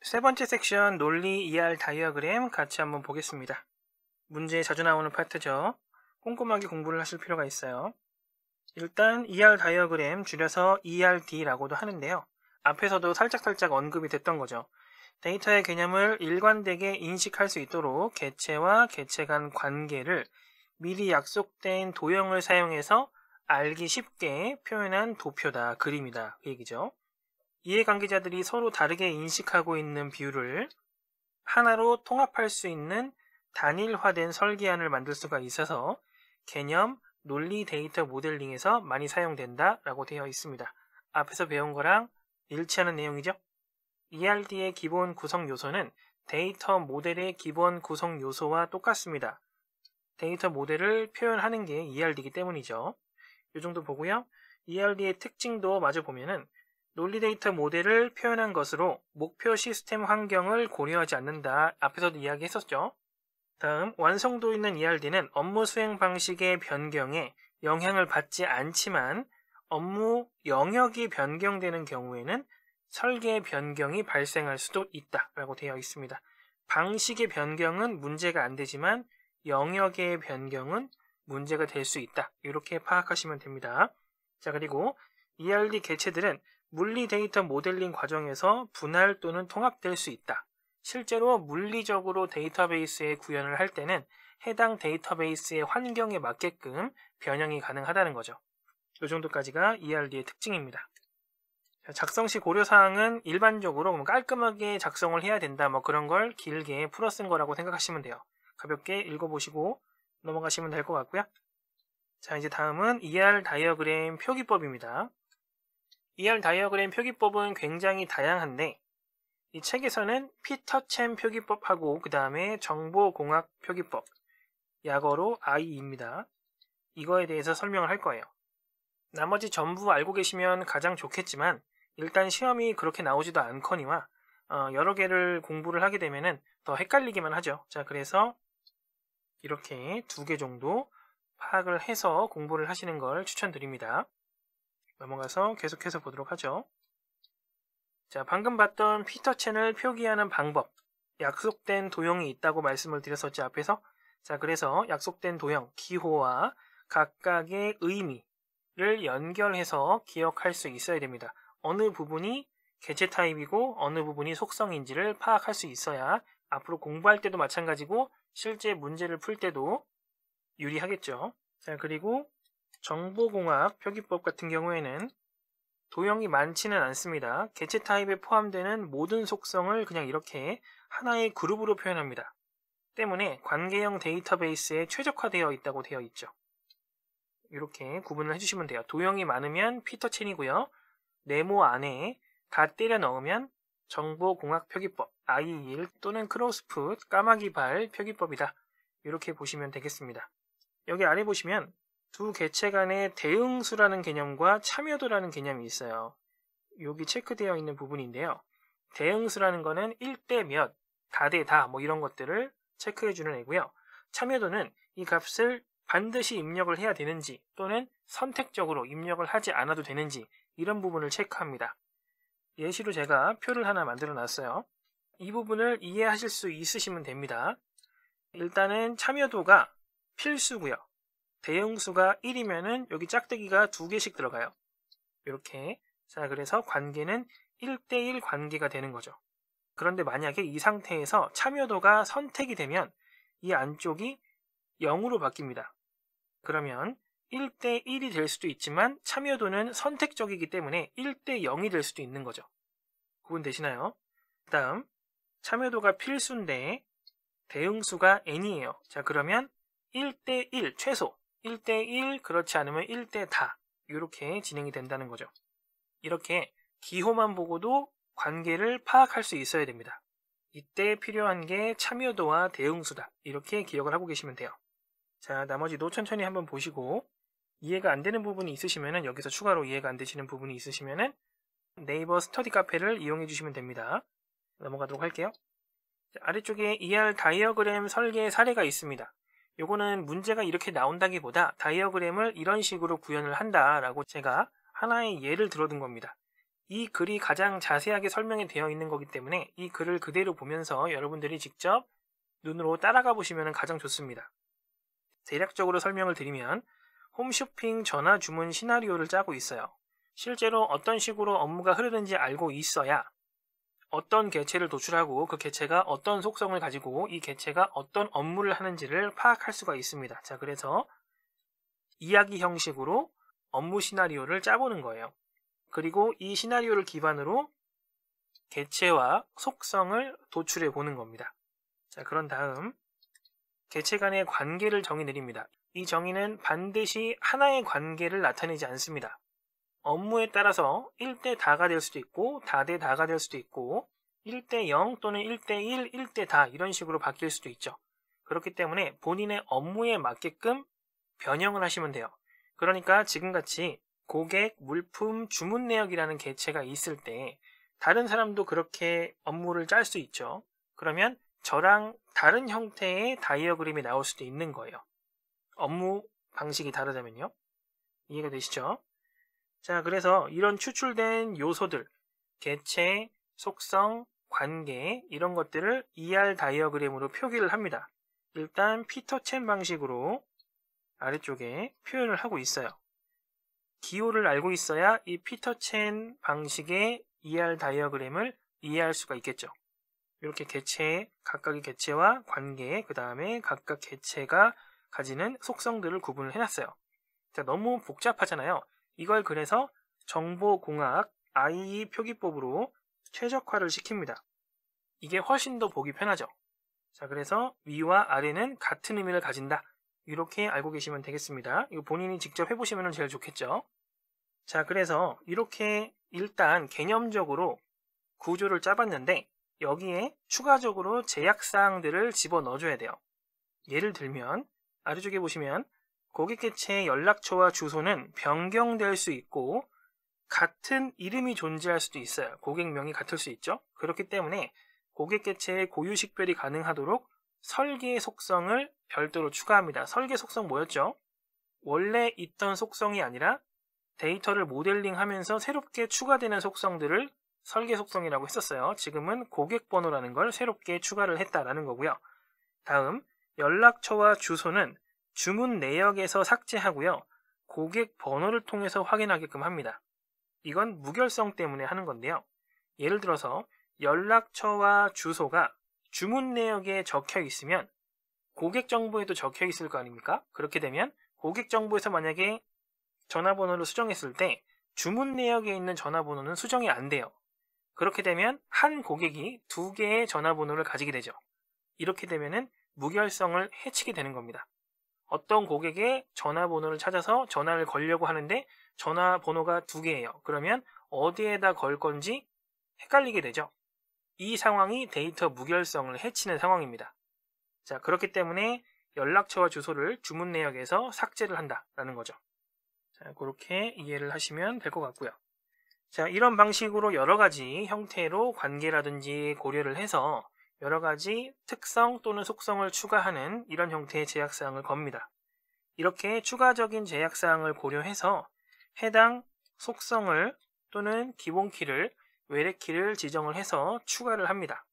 세 번째 섹션 논리 ER 다이어그램 같이 한번 보겠습니다. 문제에 자주 나오는 파트죠. 꼼꼼하게 공부를 하실 필요가 있어요. 일단 ER 다이어그램 줄여서 ERD라고도 하는데요. 앞에서도 살짝살짝 언급이 됐던 거죠. 데이터의 개념을 일관되게 인식할 수 있도록 개체와 개체 간 관계를 미리 약속된 도형을 사용해서 알기 쉽게 표현한 도표다, 그림이다, 그 얘기죠. 이해관계자들이 서로 다르게 인식하고 있는 비율을 하나로 통합할 수 있는 단일화된 설계안을 만들 수가 있어서 개념, 논리 데이터 모델링에서 많이 사용된다 라고 되어 있습니다. 앞에서 배운 거랑 일치하는 내용이죠. ERD의 기본 구성 요소는 데이터 모델의 기본 구성 요소와 똑같습니다. 데이터 모델을 표현하는 게 ERD이기 때문이죠. 이 정도 보고요. ERD의 특징도 마저 보면은 논리 데이터 모델을 표현한 것으로 목표 시스템 환경을 고려하지 않는다. 앞에서도 이야기했었죠. 다음 완성도 있는 ERD는 업무 수행 방식의 변경에 영향을 받지 않지만 업무 영역이 변경되는 경우에는 설계 변경이 발생할 수도 있다라고 되어 있습니다. 방식의 변경은 문제가 안 되지만 영역의 변경은 문제가 될 수 있다. 이렇게 파악하시면 됩니다. 자, 그리고 ERD 개체들은 물리 데이터 모델링 과정에서 분할 또는 통합될 수 있다. 실제로 물리적으로 데이터베이스에 구현을 할 때는 해당 데이터베이스의 환경에 맞게끔 변형이 가능하다는 거죠. 이 정도까지가 ERD의 특징입니다. 작성 시 고려사항은 일반적으로 깔끔하게 작성을 해야 된다 뭐 그런 걸 길게 풀어 쓴 거라고 생각하시면 돼요. 가볍게 읽어보시고 넘어가시면 될 것 같고요. 자 이제 다음은 ER 다이어그램 표기법입니다. ER 다이어그램 표기법은 굉장히 다양한데 이 책에서는 피터챔 표기법하고 그 다음에 정보공학 표기법, 약어로 IE입니다. 이거에 대해서 설명을 할 거예요. 나머지 전부 알고 계시면 가장 좋겠지만 일단 시험이 그렇게 나오지도 않거니와 어, 여러 개를 공부를 하게 되면더 헷갈리기만 하죠. 자, 그래서 이렇게 두 개 정도 파악을 해서 공부를 하시는 걸 추천드립니다. 넘어가서 계속해서 보도록 하죠. 자, 방금 봤던 피터 첸을 표기하는 방법. 약속된 도형이 있다고 말씀을 드렸었죠, 앞에서. 자, 그래서 약속된 도형, 기호와 각각의 의미를 연결해서 기억할 수 있어야 됩니다. 어느 부분이 개체 타입이고 어느 부분이 속성인지를 파악할 수 있어야 앞으로 공부할 때도 마찬가지고 실제 문제를 풀 때도 유리하겠죠. 자, 그리고 정보공학 표기법 같은 경우에는 도형이 많지는 않습니다. 개체 타입에 포함되는 모든 속성을 그냥 이렇게 하나의 그룹으로 표현합니다. 때문에 관계형 데이터베이스에 최적화되어 있다고 되어 있죠. 이렇게 구분을 해주시면 돼요. 도형이 많으면 피터첸이고요. 네모 안에 다 때려 넣으면 정보공학 표기법 IEL 또는 크로스풋 까마귀발 표기법이다. 이렇게 보시면 되겠습니다. 여기 아래 보시면 두 개체 간의 대응수라는 개념과 참여도라는 개념이 있어요. 여기 체크되어 있는 부분인데요. 대응수라는 거는 1대 몇, 다대 다 뭐 이런 것들을 체크해 주는 애고요. 참여도는 이 값을 반드시 입력을 해야 되는지 또는 선택적으로 입력을 하지 않아도 되는지 이런 부분을 체크합니다. 예시로 제가 표를 하나 만들어 놨어요. 이 부분을 이해하실 수 있으시면 됩니다. 일단은 참여도가 필수고요. 대응수가 1이면은 여기 짝대기가 두 개씩 들어가요. 이렇게. 자, 그래서 관계는 1대1 관계가 되는 거죠. 그런데 만약에 이 상태에서 참여도가 선택이 되면 이 안쪽이 0으로 바뀝니다. 그러면 1대1이 될 수도 있지만 참여도는 선택적이기 때문에 1대0이 될 수도 있는 거죠. 구분되시나요? 그 다음, 참여도가 필수인데 대응수가 n이에요. 자, 그러면 1대1 최소 1대1 그렇지 않으면 1대 다 이렇게 진행이 된다는 거죠. 이렇게 기호만 보고도 관계를 파악할 수 있어야 됩니다. 이때 필요한 게 참여도와 대응수다 이렇게 기억을 하고 계시면 돼요. 자 나머지도 천천히 한번 보시고 이해가 안 되는 부분이 있으시면은 여기서 추가로 이해가 안 되시는 부분이 있으시면은 네이버 스터디 카페를 이용해 주시면 됩니다. 넘어가도록 할게요. 아래쪽에 ER 다이어그램 설계 사례가 있습니다. 요거는 문제가 이렇게 나온다기보다 다이어그램을 이런 식으로 구현을 한다라고 제가 하나의 예를 들어둔 겁니다. 이 글이 가장 자세하게 설명이 되어 있는 거기 때문에 이 글을 그대로 보면서 여러분들이 직접 눈으로 따라가 보시면 가장 좋습니다. 대략적으로 설명을 드리면 홈쇼핑 전화 주문 시나리오를 짜고 있어요. 실제로 어떤 식으로 업무가 흐르는지 알고 있어야 어떤 개체를 도출하고 그 개체가 어떤 속성을 가지고 이 개체가 어떤 업무를 하는지를 파악할 수가 있습니다. 자, 그래서 이야기 형식으로 업무 시나리오를 짜보는 거예요. 그리고 이 시나리오를 기반으로 개체와 속성을 도출해 보는 겁니다. 자, 그런 다음 개체 간의 관계를 정의 내립니다. 이 정의는 반드시 하나의 관계를 나타내지 않습니다. 업무에 따라서 1대 다가 될 수도 있고 다 대 다가 될 수도 있고 1대 0 또는 1대 1, 1대 다 이런 식으로 바뀔 수도 있죠. 그렇기 때문에 본인의 업무에 맞게끔 변형을 하시면 돼요. 그러니까 지금같이 고객, 물품, 주문 내역이라는 개체가 있을 때 다른 사람도 그렇게 업무를 짤 수 있죠. 그러면 저랑 다른 형태의 다이어그램이 나올 수도 있는 거예요. 업무 방식이 다르다면요. 이해가 되시죠? 자, 그래서 이런 추출된 요소들, 개체, 속성, 관계 이런 것들을 ER 다이어그램으로 표기를 합니다. 일단 피터첸 방식으로 아래쪽에 표현을 하고 있어요. 기호를 알고 있어야 이 피터첸 방식의 ER 다이어그램을 이해할 e 수가 있겠죠. 이렇게 개체, 각각의 개체와 관계, 그 다음에 각각 개체가 가지는 속성들을 구분을 해놨어요. 자, 너무 복잡하잖아요. 이걸 그래서 정보공학 IE 표기법으로 최적화를 시킵니다. 이게 훨씬 더 보기 편하죠. 자, 그래서 위와 아래는 같은 의미를 가진다. 이렇게 알고 계시면 되겠습니다. 이거 본인이 직접 해보시면 제일 좋겠죠. 자, 그래서 이렇게 일단 개념적으로 구조를 짜봤는데 여기에 추가적으로 제약사항들을 집어넣어줘야 돼요. 예를 들면 아래쪽에 보시면 고객개체의 연락처와 주소는 변경될 수 있고 같은 이름이 존재할 수도 있어요. 고객명이 같을 수 있죠. 그렇기 때문에 고객개체의 고유 식별이 가능하도록 설계 속성을 별도로 추가합니다. 설계 속성 뭐였죠? 원래 있던 속성이 아니라 데이터를 모델링 하면서 새롭게 추가되는 속성들을 설계 속성이라고 했었어요. 지금은 고객 번호라는 걸 새롭게 추가를 했다라는 거고요. 다음 연락처와 주소는 주문 내역에서 삭제하고요. 고객 번호를 통해서 확인하게끔 합니다. 이건 무결성 때문에 하는 건데요. 예를 들어서 연락처와 주소가 주문 내역에 적혀 있으면 고객 정보에도 적혀 있을 거 아닙니까? 그렇게 되면 고객 정보에서 만약에 전화번호를 수정했을 때 주문 내역에 있는 전화번호는 수정이 안 돼요. 그렇게 되면 한 고객이 두 개의 전화번호를 가지게 되죠. 이렇게 되면은 무결성을 해치게 되는 겁니다. 어떤 고객의 전화번호를 찾아서 전화를 걸려고 하는데 전화번호가 두 개예요. 그러면 어디에다 걸 건지 헷갈리게 되죠. 이 상황이 데이터 무결성을 해치는 상황입니다. 자, 그렇기 때문에 연락처와 주소를 주문 내역에서 삭제를 한다라는 거죠. 자, 그렇게 이해를 하시면 될 것 같고요. 자, 이런 방식으로 여러 가지 형태로 관계라든지 고려를 해서 여러 가지 특성 또는 속성을 추가하는 이런 형태의 제약사항을 겁니다. 이렇게 추가적인 제약사항을 고려해서 해당 속성을 또는 기본키를 외래키를 지정을 해서 추가를 합니다.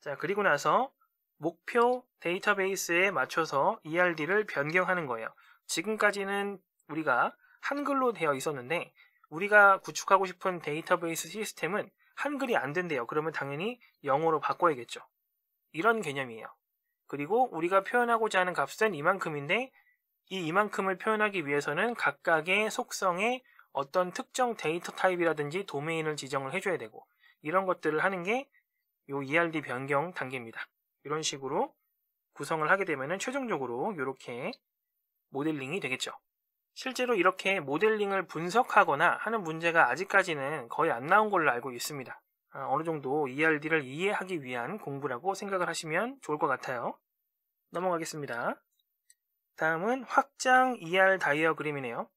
자, 그리고 나서 목표 데이터베이스에 맞춰서 ERD를 변경하는 거예요. 지금까지는 우리가 한글로 되어 있었는데 우리가 구축하고 싶은 데이터베이스 시스템은 한글이 안 된대요. 그러면 당연히 영어로 바꿔야겠죠. 이런 개념이에요. 그리고 우리가 표현하고자 하는 값은 이만큼인데 이 이만큼을 표현하기 위해서는 각각의 속성에 어떤 특정 데이터 타입이라든지 도메인을 지정을 해줘야 되고 이런 것들을 하는 게 이 ERD 변경 단계입니다. 이런 식으로 구성을 하게 되면 최종적으로 이렇게 모델링이 되겠죠. 실제로 이렇게 모델링을 분석하거나 하는 문제가 아직까지는 거의 안 나온 걸로 알고 있습니다. 아, 어느 정도 ERD를 이해하기 위한 공부라고 생각을 하시면 좋을 것 같아요. 넘어가겠습니다. 다음은 확장 ER 다이어그램이네요.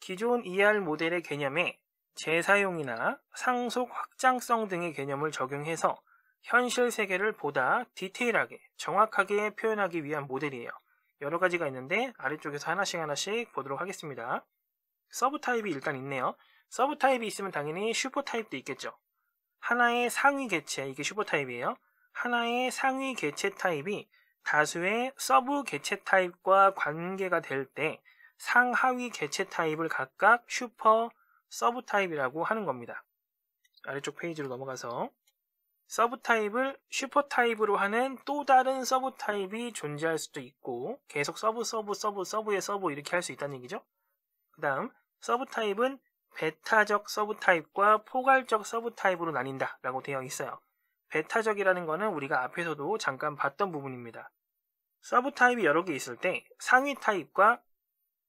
기존 ER 모델의 개념에 재사용이나 상속 확장성 등의 개념을 적용해서 현실 세계를 보다 디테일하게 정확하게 표현하기 위한 모델이에요. 여러 가지가 있는데 아래쪽에서 하나씩 하나씩 보도록 하겠습니다. 서브 타입이 일단 있네요. 서브 타입이 있으면 당연히 슈퍼 타입도 있겠죠. 하나의 상위 개체, 이게 슈퍼 타입이에요. 하나의 상위 개체 타입이 다수의 서브 개체 타입과 관계가 될 때 상하위 개체 타입을 각각 슈퍼 서브 타입이라고 하는 겁니다. 아래쪽 페이지로 넘어가서 서브 타입을 슈퍼 타입으로 하는 또 다른 서브 타입이 존재할 수도 있고 계속 서브 서브 서브 서브의 서브 이렇게 할 수 있다는 얘기죠. 그 다음 서브 타입은 베타적 서브 타입과 포괄적 서브 타입으로 나뉜다 라고 되어 있어요. 베타적이라는 거는 우리가 앞에서도 잠깐 봤던 부분입니다. 서브 타입이 여러 개 있을 때 상위 타입과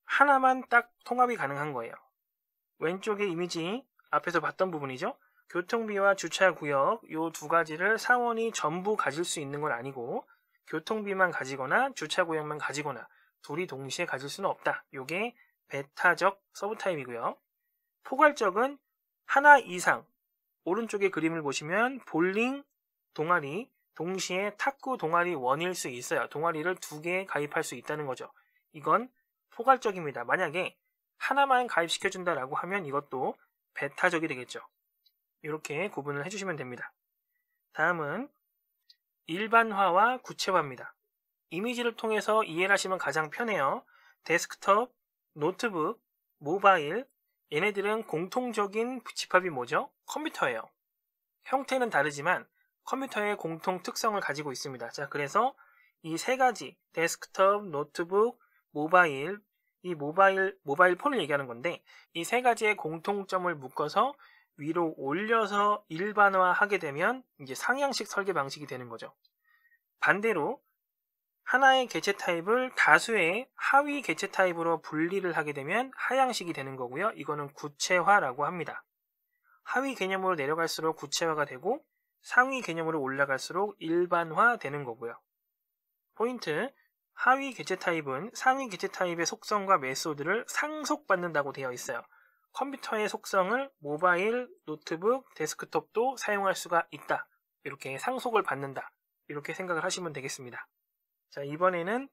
하나만 딱 통합이 가능한 거예요. 왼쪽의 이미지 앞에서 봤던 부분이죠. 교통비와 주차구역 요 두 가지를 사원이 전부 가질 수 있는 건 아니고 교통비만 가지거나 주차구역만 가지거나 둘이 동시에 가질 수는 없다. 요게 베타적 서브타입이고요. 포괄적은 하나 이상 오른쪽에 그림을 보시면 볼링 동아리 동시에 탁구 동아리 원일 수 있어요. 동아리를 두 개 가입할 수 있다는 거죠. 이건 포괄적입니다. 만약에 하나만 가입시켜준다라고 하면 이것도 베타적이 되겠죠. 이렇게 구분을 해주시면 됩니다. 다음은 일반화와 구체화입니다. 이미지를 통해서 이해를 하시면 가장 편해요. 데스크톱, 노트북, 모바일, 얘네들은 공통적인 집합이 뭐죠? 컴퓨터예요. 형태는 다르지만 컴퓨터의 공통 특성을 가지고 있습니다. 자, 그래서 이 세 가지 데스크톱, 노트북, 모바일 이 모바일 모바일 폰을 얘기하는 건데 이 세 가지의 공통점을 묶어서 위로 올려서 일반화하게 되면 이제 상향식 설계 방식이 되는 거죠. 반대로 하나의 개체 타입을 다수의 하위 개체 타입으로 분리를 하게 되면 하향식이 되는 거고요. 이거는 구체화라고 합니다. 하위 개념으로 내려갈수록 구체화가 되고 상위 개념으로 올라갈수록 일반화 되는 거고요. 포인트 하위 개체 타입은 상위 개체 타입의 속성과 메소드를 상속받는다고 되어 있어요. 컴퓨터의 속성을 모바일, 노트북, 데스크톱도 사용할 수가 있다. 이렇게 상속을 받는다. 이렇게 생각을 하시면 되겠습니다. 자, 이번에는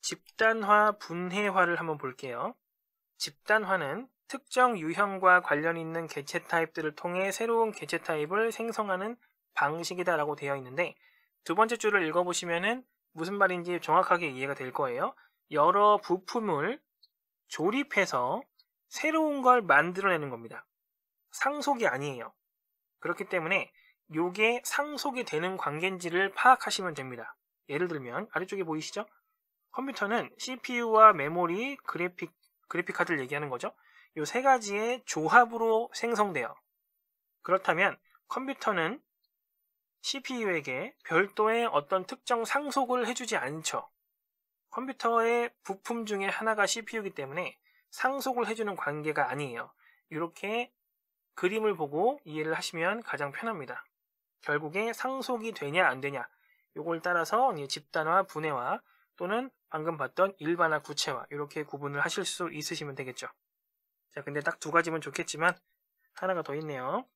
집단화, 분해화를 한번 볼게요. 집단화는 특정 유형과 관련 있는 개체 타입들을 통해 새로운 개체 타입을 생성하는 방식이다라고 되어 있는데 두 번째 줄을 읽어보시면은 무슨 말인지 정확하게 이해가 될 거예요. 여러 부품을 조립해서 새로운 걸 만들어내는 겁니다. 상속이 아니에요. 그렇기 때문에 요게 상속이 되는 관계인지를 파악하시면 됩니다. 예를 들면 아래쪽에 보이시죠? 컴퓨터는 CPU와 메모리, 그래픽, 그래픽 카드를 얘기하는 거죠. 요 세 가지의 조합으로 생성돼요. 그렇다면 컴퓨터는 CPU에게 별도의 어떤 특정 상속을 해주지 않죠. 컴퓨터의 부품 중에 하나가 CPU이기 때문에 상속을 해주는 관계가 아니에요. 이렇게 그림을 보고 이해를 하시면 가장 편합니다. 결국에 상속이 되냐 안 되냐 요걸 따라서 집단화, 분해와 또는 방금 봤던 일반화, 구체화 이렇게 구분을 하실 수 있으시면 되겠죠. 자, 근데 딱 두 가지면 좋겠지만 하나가 더 있네요.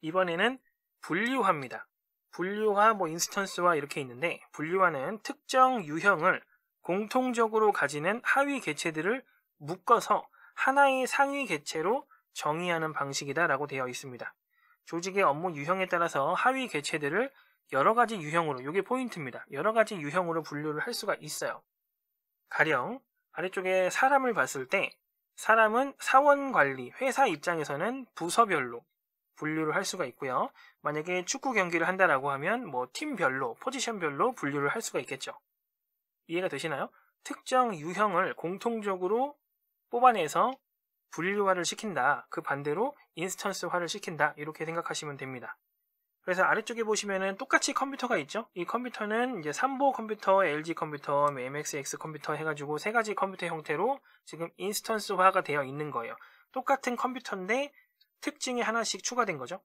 이번에는 분류화입니다. 분류화, 뭐 인스턴스화 이렇게 있는데 분류화는 특정 유형을 공통적으로 가지는 하위 개체들을 묶어서 하나의 상위 개체로 정의하는 방식이다라고 되어 있습니다. 조직의 업무 유형에 따라서 하위 개체들을 여러 가지 유형으로, 이게 포인트입니다. 여러 가지 유형으로 분류를 할 수가 있어요. 가령 아래쪽에 사람을 봤을 때 사람은 사원 관리, 회사 입장에서는 부서별로 분류를 할 수가 있고요. 만약에 축구 경기를 한다라고 하면 뭐 팀별로, 포지션별로 분류를 할 수가 있겠죠. 이해가 되시나요? 특정 유형을 공통적으로 뽑아내서 분류화를 시킨다. 그 반대로 인스턴스화를 시킨다. 이렇게 생각하시면 됩니다. 그래서 아래쪽에 보시면은 똑같이 컴퓨터가 있죠. 이 컴퓨터는 이제 삼보 컴퓨터, LG 컴퓨터, MXX 뭐 컴퓨터 해가지고 세 가지 컴퓨터 형태로 지금 인스턴스화가 되어 있는 거예요. 똑같은 컴퓨터인데 특징이 하나씩 추가된 거죠.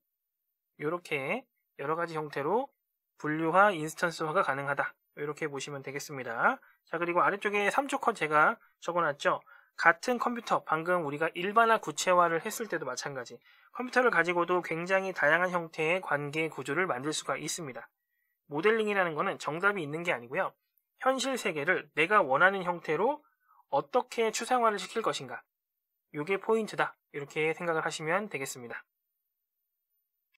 이렇게 여러 가지 형태로 분류화, 인스턴스화가 가능하다. 이렇게 보시면 되겠습니다. 자, 그리고 아래쪽에 3조컷 제가 적어놨죠. 같은 컴퓨터, 방금 우리가 일반화 구체화를 했을 때도 마찬가지. 컴퓨터를 가지고도 굉장히 다양한 형태의 관계 구조를 만들 수가 있습니다. 모델링이라는 것은 정답이 있는 게 아니고요. 현실 세계를 내가 원하는 형태로 어떻게 추상화를 시킬 것인가. 이게 포인트다. 이렇게 생각을 하시면 되겠습니다.